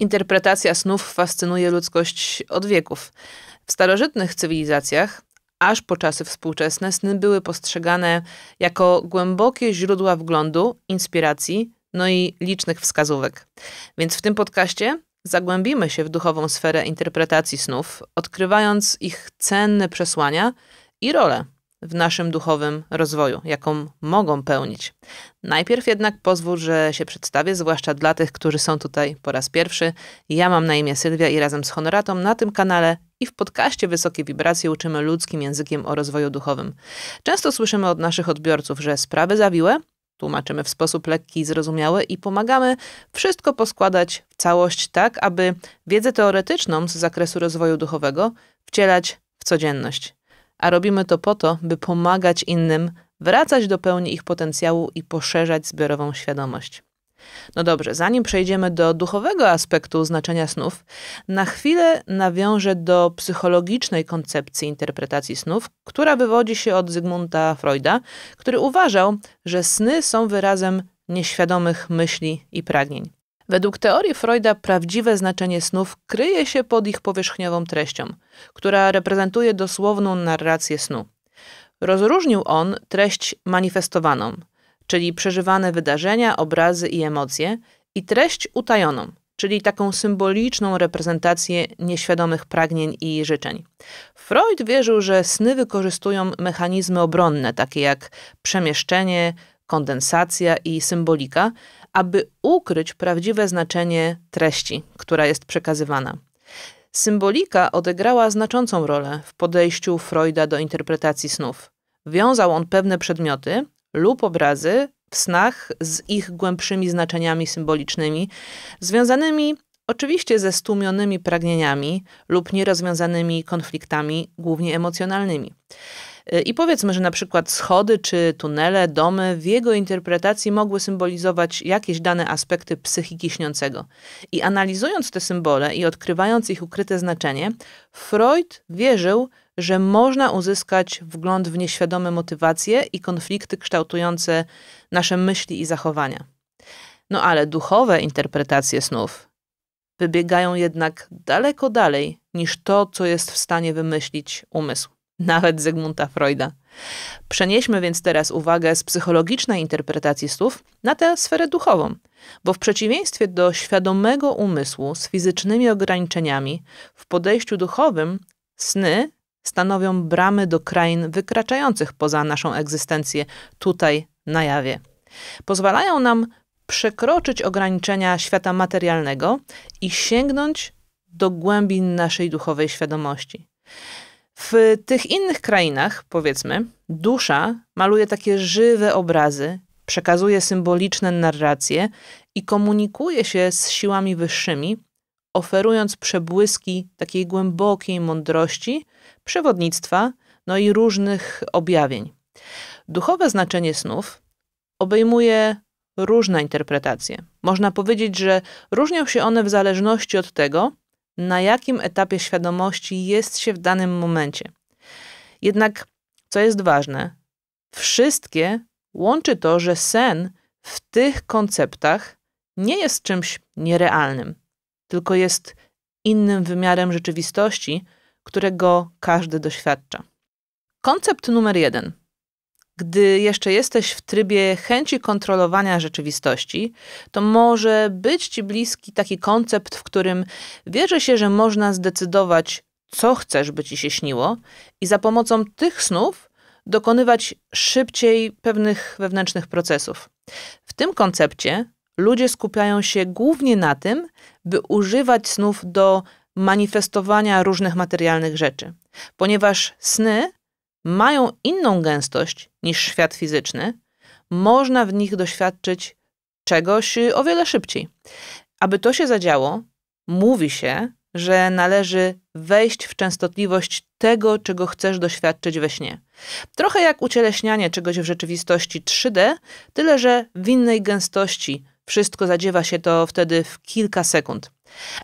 Interpretacja snów fascynuje ludzkość od wieków. W starożytnych cywilizacjach, aż po czasy współczesne, sny były postrzegane jako głębokie źródła wglądu, inspiracji, no i licznych wskazówek. Więc w tym podcaście zagłębimy się w duchową sferę interpretacji snów, odkrywając ich cenne przesłania i rolę w naszym duchowym rozwoju, jaką mogą pełnić. Najpierw jednak pozwól, że się przedstawię, zwłaszcza dla tych, którzy są tutaj po raz pierwszy. Ja mam na imię Sylwia i razem z Honoratą na tym kanale i w podcaście Wysokie Wibracje uczymy ludzkim językiem o rozwoju duchowym. Często słyszymy od naszych odbiorców, że sprawy zawiłe tłumaczymy w sposób lekki i zrozumiały i pomagamy wszystko poskładać w całość tak, aby wiedzę teoretyczną z zakresu rozwoju duchowego wcielać w codzienność a robimy to po to, by pomagać innym wracać do pełni ich potencjału i poszerzać zbiorową świadomość. No dobrze, zanim przejdziemy do duchowego aspektu znaczenia snów, na chwilę nawiążę do psychologicznej koncepcji interpretacji snów, która wywodzi się od Zygmunta Freuda, który uważał, że sny są wyrazem nieświadomych myśli i pragnień. Według teorii Freuda prawdziwe znaczenie snów kryje się pod ich powierzchniową treścią, która reprezentuje dosłowną narrację snu. Rozróżnił on treść manifestowaną, czyli przeżywane wydarzenia, obrazy i emocje, i treść utajoną, czyli taką symboliczną reprezentację nieświadomych pragnień i życzeń. Freud wierzył, że sny wykorzystują mechanizmy obronne, takie jak przemieszczenie, kondensacja i symbolika, aby ukryć prawdziwe znaczenie treści, która jest przekazywana. Symbolika odegrała znaczącą rolę w podejściu Freuda do interpretacji snów. Wiązał on pewne przedmioty lub obrazy w snach z ich głębszymi znaczeniami symbolicznymi, związanymi oczywiście ze stłumionymi pragnieniami lub nierozwiązanymi konfliktami, głównie emocjonalnymi. Y, I powiedzmy, że na przykład schody czy tunele, domy w jego interpretacji mogły symbolizować jakieś dane aspekty psychiki śniącego. I analizując te symbole i odkrywając ich ukryte znaczenie, Freud wierzył, że można uzyskać wgląd w nieświadome motywacje i konflikty kształtujące nasze myśli i zachowania. No ale duchowe interpretacje snów wybiegają jednak daleko dalej niż to, co jest w stanie wymyślić umysł nawet Zygmunta Freuda. Przenieśmy więc teraz uwagę z psychologicznej interpretacji słów na tę sferę duchową, bo w przeciwieństwie do świadomego umysłu z fizycznymi ograniczeniami, w podejściu duchowym sny stanowią bramy do krain wykraczających poza naszą egzystencję tutaj na jawie. Pozwalają nam przekroczyć ograniczenia świata materialnego i sięgnąć do głębin naszej duchowej świadomości. W tych innych krainach, powiedzmy, dusza maluje takie żywe obrazy, przekazuje symboliczne narracje i komunikuje się z siłami wyższymi, oferując przebłyski takiej głębokiej mądrości, przewodnictwa, no i różnych objawień. Duchowe znaczenie snów obejmuje różne interpretacje. Można powiedzieć, że różnią się one w zależności od tego, na jakim etapie świadomości jest się w danym momencie. Jednak, co jest ważne, wszystkie łączy to, że sen w tych konceptach nie jest czymś nierealnym, tylko jest innym wymiarem rzeczywistości, którego każdy doświadcza. Koncept numer jeden. Gdy jeszcze jesteś w trybie chęci kontrolowania rzeczywistości, to może być ci bliski taki koncept, w którym wierzy się, że można zdecydować, co chcesz, by ci się śniło, i za pomocą tych snów dokonywać szybciej pewnych wewnętrznych procesów. W tym koncepcie ludzie skupiają się głównie na tym, by używać snów do manifestowania różnych materialnych rzeczy, ponieważ sny mają inną gęstość niż świat fizyczny, można w nich doświadczyć czegoś o wiele szybciej. Aby to się zadziało, mówi się, że należy wejść w częstotliwość tego, czego chcesz doświadczyć we śnie. Trochę jak ucieleśnianie czegoś w rzeczywistości 3D, tyle że w innej gęstości wszystko zadziewa się to wtedy w kilka sekund.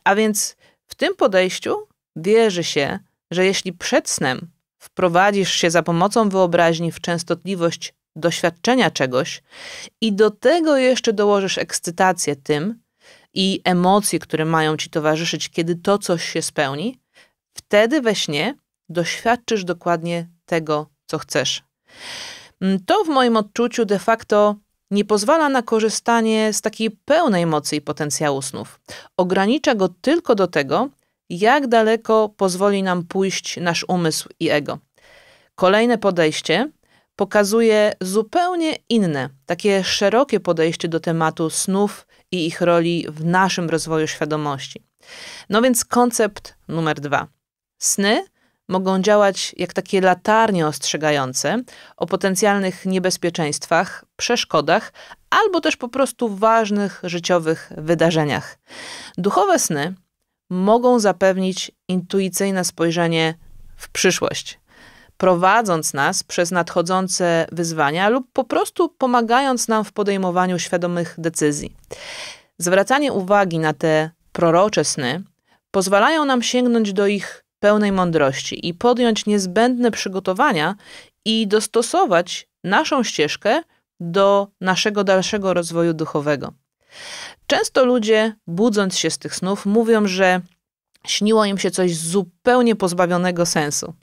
A więc w tym podejściu wierzy się, że jeśli przed snem wprowadzisz się za pomocą wyobraźni w częstotliwość doświadczenia czegoś i do tego jeszcze dołożysz ekscytację tym i emocje, które mają ci towarzyszyć, kiedy to coś się spełni, wtedy we śnie doświadczysz dokładnie tego, co chcesz. Mm, to w moim odczuciu de facto nie pozwala na korzystanie z takiej pełnej mocy i potencjału snów. Ogranicza go tylko do tego, jak daleko pozwoli nam pójść nasz umysł i ego. Kolejne podejście pokazuje zupełnie inne, takie szerokie podejście do tematu snów i ich roli w naszym rozwoju świadomości. No więc koncept numer dwa. Sny mogą działać jak takie latarnie ostrzegające o potencjalnych niebezpieczeństwach, przeszkodach albo też po prostu ważnych życiowych wydarzeniach. Duchowe sny mogą zapewnić intuicyjne spojrzenie w przyszłość, prowadząc nas przez nadchodzące wyzwania lub po prostu pomagając nam w podejmowaniu świadomych decyzji. Zwracanie uwagi na te prorocze sny pozwalają nam sięgnąć do ich pełnej mądrości i podjąć niezbędne przygotowania i dostosować naszą ścieżkę do naszego dalszego rozwoju duchowego. Często ludzie, budząc się z tych snów, mówią, że śniło im się coś zupełnie pozbawionego sensu,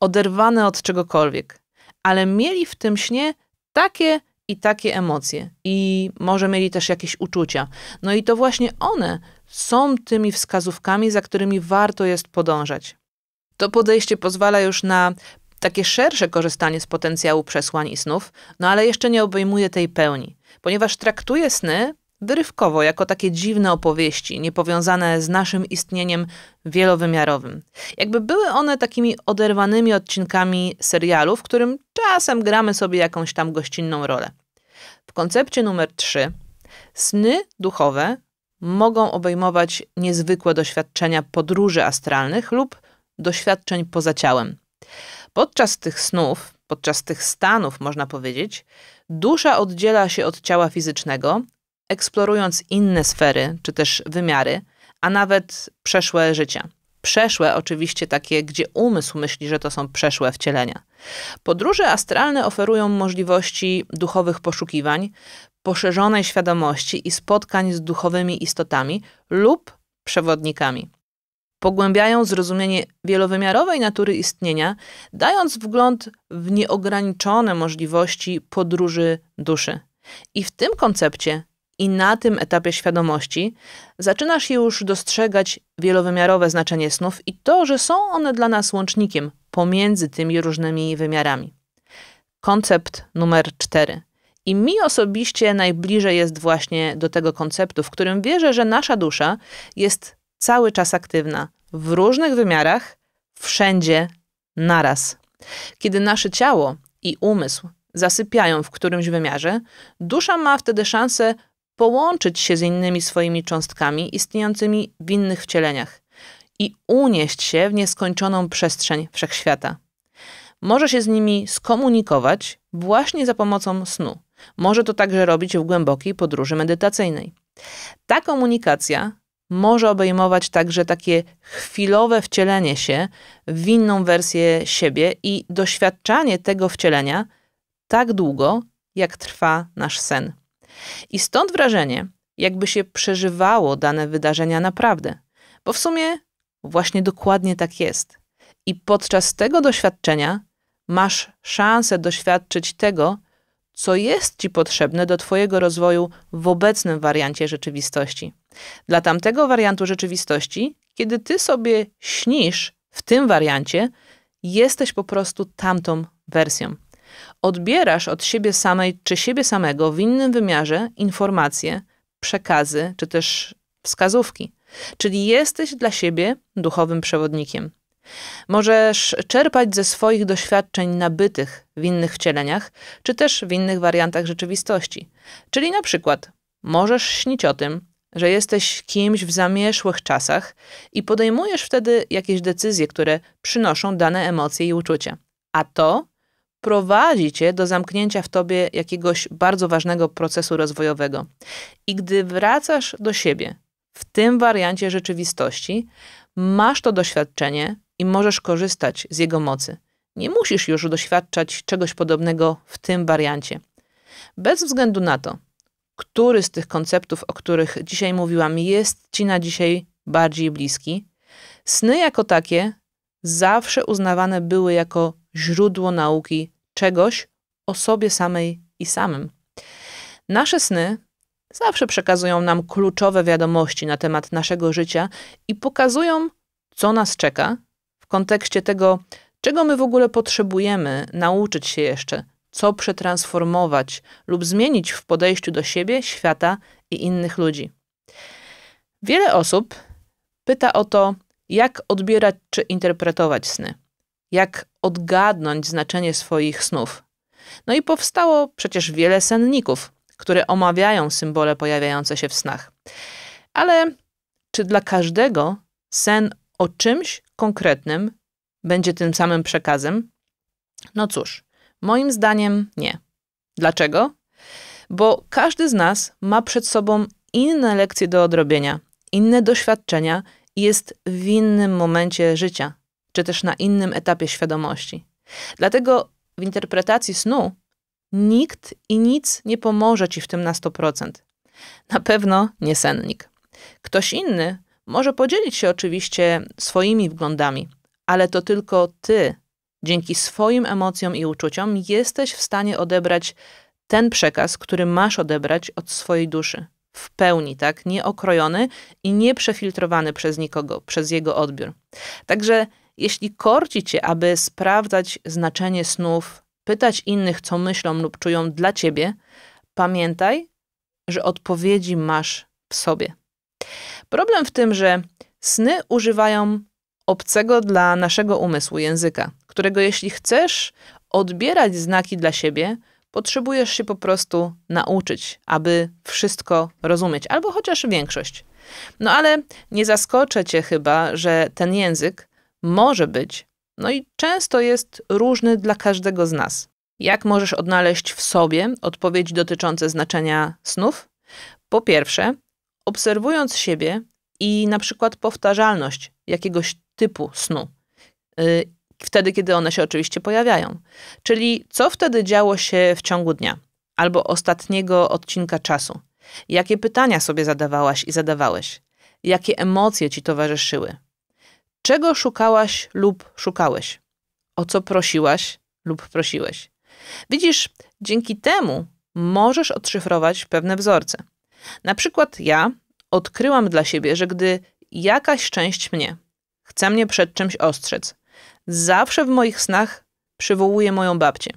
oderwane od czegokolwiek, ale mieli w tym śnie takie i takie emocje, i może mieli też jakieś uczucia. No i to właśnie one są tymi wskazówkami, za którymi warto jest podążać. To podejście pozwala już na takie szersze korzystanie z potencjału przesłań i snów, no ale jeszcze nie obejmuje tej pełni, ponieważ traktuje sny dyrywkowo, jako takie dziwne opowieści, niepowiązane z naszym istnieniem wielowymiarowym. Jakby były one takimi oderwanymi odcinkami serialu, w którym czasem gramy sobie jakąś tam gościnną rolę. W koncepcie numer 3 sny duchowe mogą obejmować niezwykłe doświadczenia podróży astralnych lub doświadczeń poza ciałem. Podczas tych snów podczas tych stanów, można powiedzieć, dusza oddziela się od ciała fizycznego eksplorując inne sfery czy też wymiary, a nawet przeszłe życia. Przeszłe oczywiście takie, gdzie umysł myśli, że to są przeszłe wcielenia. Podróże astralne oferują możliwości duchowych poszukiwań, poszerzonej świadomości i spotkań z duchowymi istotami lub przewodnikami. Pogłębiają zrozumienie wielowymiarowej natury istnienia, dając wgląd w nieograniczone możliwości podróży duszy. I w tym koncepcie i na tym etapie świadomości zaczynasz już dostrzegać wielowymiarowe znaczenie snów i to, że są one dla nas łącznikiem pomiędzy tymi różnymi wymiarami. Koncept numer cztery. I mi osobiście najbliżej jest właśnie do tego konceptu, w którym wierzę, że nasza dusza jest cały czas aktywna w różnych wymiarach, wszędzie, naraz. Kiedy nasze ciało i umysł zasypiają w którymś wymiarze, dusza ma wtedy szansę połączyć się z innymi swoimi cząstkami istniejącymi w innych wcieleniach i unieść się w nieskończoną przestrzeń wszechświata. Może się z nimi skomunikować właśnie za pomocą snu. Może to także robić w głębokiej podróży medytacyjnej. Ta komunikacja może obejmować także takie chwilowe wcielenie się w inną wersję siebie i doświadczanie tego wcielenia tak długo, jak trwa nasz sen. I stąd wrażenie, jakby się przeżywało dane wydarzenia naprawdę. Bo w sumie właśnie dokładnie tak jest. I podczas tego doświadczenia masz szansę doświadczyć tego, co jest ci potrzebne do Twojego rozwoju w obecnym wariancie rzeczywistości. Dla tamtego wariantu rzeczywistości, kiedy Ty sobie śnisz w tym wariancie, jesteś po prostu tamtą wersją. Odbierasz od siebie samej czy siebie samego w innym wymiarze informacje, przekazy czy też wskazówki. Czyli jesteś dla siebie duchowym przewodnikiem. Możesz czerpać ze swoich doświadczeń nabytych w innych wcieleniach, czy też w innych wariantach rzeczywistości. Czyli na przykład możesz śnić o tym, że jesteś kimś w zamierzchłych czasach i podejmujesz wtedy jakieś decyzje, które przynoszą dane emocje i uczucia. A to prowadzi cię do zamknięcia w tobie jakiegoś bardzo ważnego procesu rozwojowego. I gdy wracasz do siebie w tym wariancie rzeczywistości, masz to doświadczenie i możesz korzystać z jego mocy. Nie musisz już doświadczać czegoś podobnego w tym wariancie. Bez względu na to, który z tych konceptów, o których dzisiaj mówiłam, jest ci na dzisiaj bardziej bliski, sny jako takie zawsze uznawane były jako źródło nauki czegoś o sobie samej i samym. Nasze sny zawsze przekazują nam kluczowe wiadomości na temat naszego życia i pokazują, co nas czeka w kontekście tego, czego my w ogóle potrzebujemy nauczyć się jeszcze, co przetransformować lub zmienić w podejściu do siebie, świata i innych ludzi. Wiele osób pyta o to, jak odbierać czy interpretować sny jak odgadnąć znaczenie swoich snów. No i powstało przecież wiele senników, które omawiają symbole pojawiające się w snach. Ale czy dla każdego sen o czymś konkretnym będzie tym samym przekazem? No cóż, moim zdaniem nie. Dlaczego? Bo każdy z nas ma przed sobą inne lekcje do odrobienia, inne doświadczenia i jest w innym momencie życia czy też na innym etapie świadomości. Dlatego w interpretacji snu nikt i nic nie pomoże ci w tym na 100%. Na pewno nie sennik. Ktoś inny może podzielić się oczywiście swoimi wglądami, ale to tylko ty, dzięki swoim emocjom i uczuciom, jesteś w stanie odebrać ten przekaz, który masz odebrać od swojej duszy. W pełni, tak? Nieokrojony i nieprzefiltrowany przez nikogo, przez jego odbiór. Także jeśli korci cię, aby sprawdzać znaczenie snów, pytać innych, co myślą lub czują dla ciebie, pamiętaj, że odpowiedzi masz w sobie. Problem w tym, że sny używają obcego dla naszego umysłu języka, którego jeśli chcesz odbierać znaki dla siebie, potrzebujesz się po prostu nauczyć, aby wszystko rozumieć, albo chociaż większość. No ale nie zaskoczę cię chyba, że ten język może być, no i często jest różny dla każdego z nas. Jak możesz odnaleźć w sobie odpowiedzi dotyczące znaczenia snów? Po pierwsze, obserwując siebie i na przykład powtarzalność jakiegoś typu snu, yy, wtedy kiedy one się oczywiście pojawiają. Czyli co wtedy działo się w ciągu dnia albo ostatniego odcinka czasu? Jakie pytania sobie zadawałaś i zadawałeś? Jakie emocje ci towarzyszyły? Czego szukałaś lub szukałeś? O co prosiłaś lub prosiłeś? Widzisz, dzięki temu możesz odszyfrować pewne wzorce. Na przykład ja odkryłam dla siebie, że gdy jakaś część mnie chce mnie przed czymś ostrzec, zawsze w moich snach przywołuje moją babcię.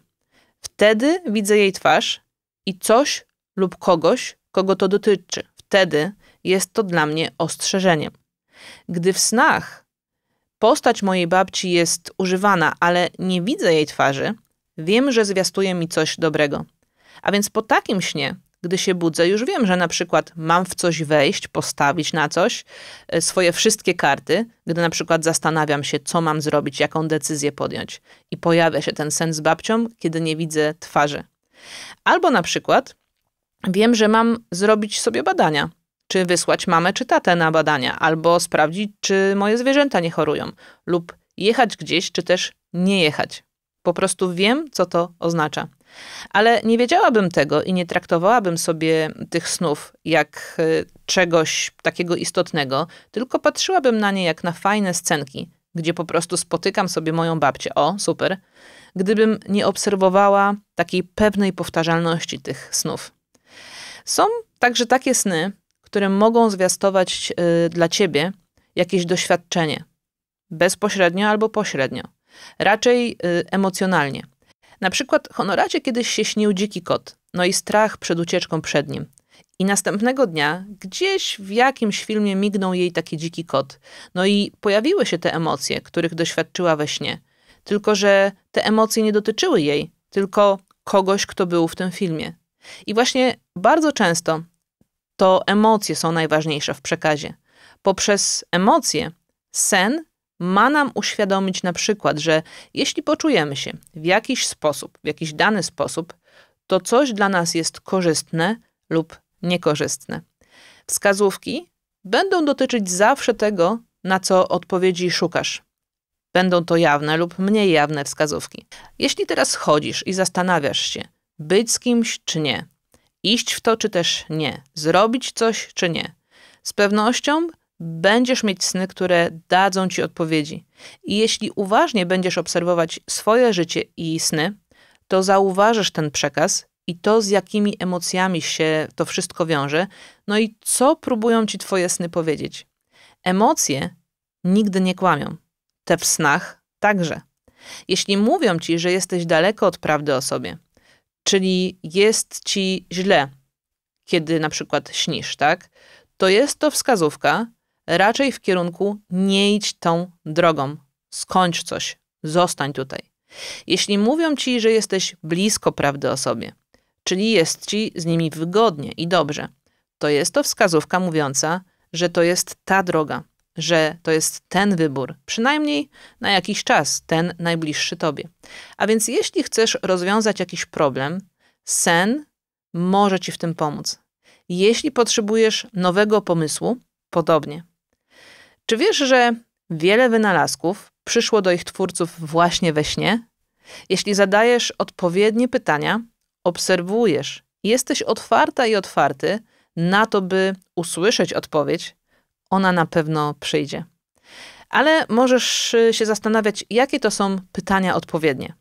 Wtedy widzę jej twarz i coś lub kogoś, kogo to dotyczy. Wtedy jest to dla mnie ostrzeżeniem. Gdy w snach Postać mojej babci jest używana, ale nie widzę jej twarzy. Wiem, że zwiastuje mi coś dobrego. A więc po takim śnie, gdy się budzę, już wiem, że na przykład mam w coś wejść, postawić na coś e, swoje wszystkie karty, gdy na przykład zastanawiam się, co mam zrobić, jaką decyzję podjąć. I pojawia się ten sen z babcią, kiedy nie widzę twarzy. Albo na przykład wiem, że mam zrobić sobie badania, czy wysłać mamę czy tatę na badania, albo sprawdzić, czy moje zwierzęta nie chorują, lub jechać gdzieś, czy też nie jechać. Po prostu wiem, co to oznacza. Ale nie wiedziałabym tego i nie traktowałabym sobie tych snów jak e, czegoś takiego istotnego, tylko patrzyłabym na nie jak na fajne scenki, gdzie po prostu spotykam sobie moją babcię. O, super. Gdybym nie obserwowała takiej pewnej powtarzalności tych snów. Są także takie sny, które mogą zwiastować e, dla ciebie jakieś doświadczenie. Bezpośrednio albo pośrednio. Raczej e, emocjonalnie. Na przykład honoracie kiedyś się śnił dziki kot, no i strach przed ucieczką przed nim. I następnego dnia gdzieś w jakimś filmie mignął jej taki dziki kot. No i pojawiły się te emocje, których doświadczyła we śnie. Tylko, że te emocje nie dotyczyły jej, tylko kogoś, kto był w tym filmie. I właśnie bardzo często to emocje są najważniejsze w przekazie. Poprzez emocje sen ma nam uświadomić na przykład, że jeśli poczujemy się w jakiś sposób, w jakiś dany sposób, to coś dla nas jest korzystne lub niekorzystne. Wskazówki będą dotyczyć zawsze tego, na co odpowiedzi szukasz. Będą to jawne lub mniej jawne wskazówki. Jeśli teraz chodzisz i zastanawiasz się, być z kimś czy nie, iść w to czy też nie, zrobić coś czy nie. Z pewnością będziesz mieć sny, które dadzą ci odpowiedzi. I jeśli uważnie będziesz obserwować swoje życie i sny, to zauważysz ten przekaz i to, z jakimi emocjami się to wszystko wiąże, no i co próbują ci twoje sny powiedzieć. Emocje nigdy nie kłamią. Te w snach także. Jeśli mówią ci, że jesteś daleko od prawdy o sobie, Czyli jest ci źle, kiedy na przykład śnisz, tak? To jest to wskazówka raczej w kierunku nie idź tą drogą. Skończ coś, zostań tutaj. Jeśli mówią ci, że jesteś blisko prawdy o sobie, czyli jest ci z nimi wygodnie i dobrze, to jest to wskazówka mówiąca, że to jest ta droga, że to jest ten wybór, przynajmniej na jakiś czas, ten najbliższy tobie. A więc jeśli chcesz rozwiązać jakiś problem, sen może ci w tym pomóc. Jeśli potrzebujesz nowego pomysłu, podobnie. Czy wiesz, że wiele wynalazków przyszło do ich twórców właśnie we śnie? Jeśli zadajesz odpowiednie pytania, obserwujesz, jesteś otwarta i otwarty na to, by usłyszeć odpowiedź, ona na pewno przyjdzie. Ale możesz y, się zastanawiać, jakie to są pytania odpowiednie.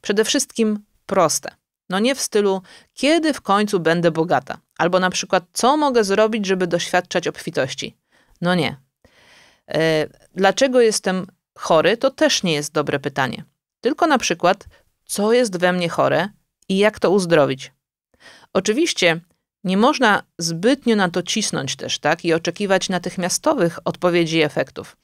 Przede wszystkim proste. No nie w stylu, kiedy w końcu będę bogata? Albo na przykład, co mogę zrobić, żeby doświadczać obfitości? No nie. E, dlaczego jestem chory? To też nie jest dobre pytanie. Tylko na przykład, co jest we mnie chore i jak to uzdrowić? Oczywiście nie można zbytnio na to cisnąć też, tak, i oczekiwać natychmiastowych odpowiedzi i efektów.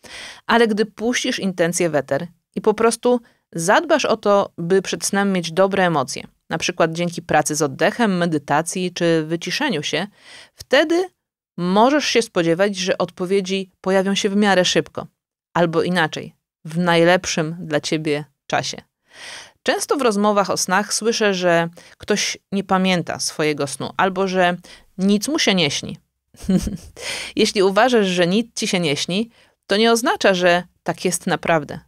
Ale gdy puścisz intencje weter i po prostu zadbasz o to, by przed snem mieć dobre emocje, na przykład dzięki pracy z oddechem, medytacji czy wyciszeniu się, wtedy możesz się spodziewać, że odpowiedzi pojawią się w miarę szybko, albo inaczej, w najlepszym dla ciebie czasie. Często w rozmowach o snach słyszę, że ktoś nie pamięta swojego snu albo że nic mu się nie śni. Jeśli uważasz, że nic ci się nie śni, to nie oznacza, że tak jest naprawdę.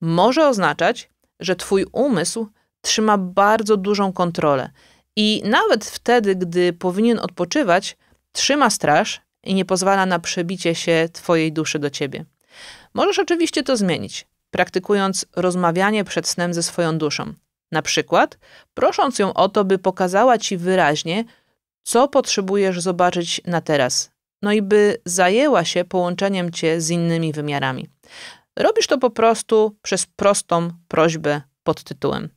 Może oznaczać, że twój umysł trzyma bardzo dużą kontrolę i nawet wtedy, gdy powinien odpoczywać, trzyma straż i nie pozwala na przebicie się twojej duszy do ciebie. Możesz oczywiście to zmienić praktykując rozmawianie przed snem ze swoją duszą. Na przykład, prosząc ją o to, by pokazała ci wyraźnie, co potrzebujesz zobaczyć na teraz, no i by zajęła się połączeniem cię z innymi wymiarami. Robisz to po prostu przez prostą prośbę pod tytułem.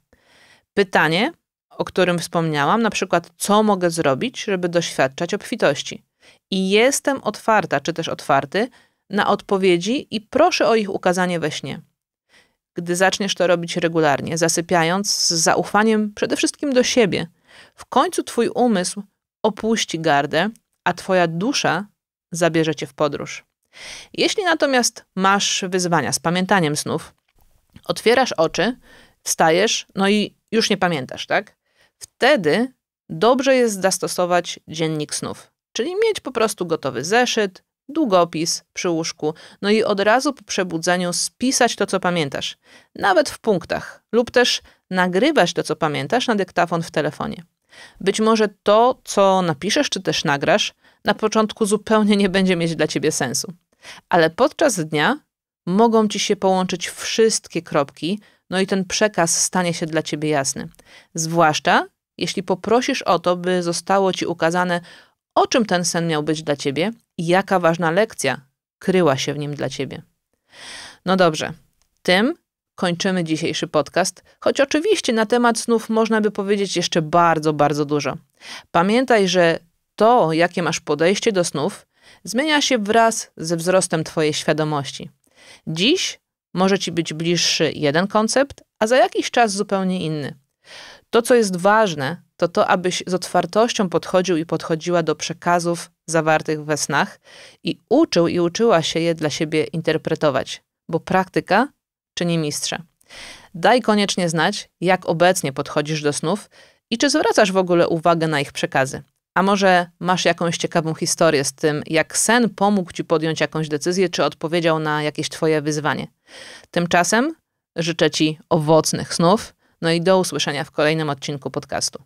Pytanie, o którym wspomniałam, na przykład, co mogę zrobić, żeby doświadczać obfitości. I jestem otwarta, czy też otwarty, na odpowiedzi i proszę o ich ukazanie we śnie gdy zaczniesz to robić regularnie, zasypiając z zaufaniem przede wszystkim do siebie. W końcu twój umysł opuści gardę, a twoja dusza zabierze cię w podróż. Jeśli natomiast masz wyzwania z pamiętaniem snów, otwierasz oczy, wstajesz, no i już nie pamiętasz, tak? Wtedy dobrze jest zastosować dziennik snów, czyli mieć po prostu gotowy zeszyt, długopis przy łóżku, no i od razu po przebudzeniu spisać to, co pamiętasz, nawet w punktach, lub też nagrywać to, co pamiętasz na dyktafon w telefonie. Być może to, co napiszesz czy też nagrasz, na początku zupełnie nie będzie mieć dla ciebie sensu, ale podczas dnia mogą ci się połączyć wszystkie kropki, no i ten przekaz stanie się dla ciebie jasny. Zwłaszcza jeśli poprosisz o to, by zostało ci ukazane, o czym ten sen miał być dla ciebie i jaka ważna lekcja kryła się w nim dla ciebie. No dobrze, tym kończymy dzisiejszy podcast, choć oczywiście na temat snów można by powiedzieć jeszcze bardzo, bardzo dużo. Pamiętaj, że to, jakie masz podejście do snów, zmienia się wraz ze wzrostem Twojej świadomości. Dziś może Ci być bliższy jeden koncept, a za jakiś czas zupełnie inny. To, co jest ważne, to to, abyś z otwartością podchodził i podchodziła do przekazów zawartych we snach i uczył i uczyła się je dla siebie interpretować, bo praktyka czyni mistrza. Daj koniecznie znać, jak obecnie podchodzisz do snów i czy zwracasz w ogóle uwagę na ich przekazy. A może masz jakąś ciekawą historię z tym, jak sen pomógł ci podjąć jakąś decyzję, czy odpowiedział na jakieś twoje wyzwanie. Tymczasem życzę ci owocnych snów no i do usłyszenia w kolejnym odcinku podcastu.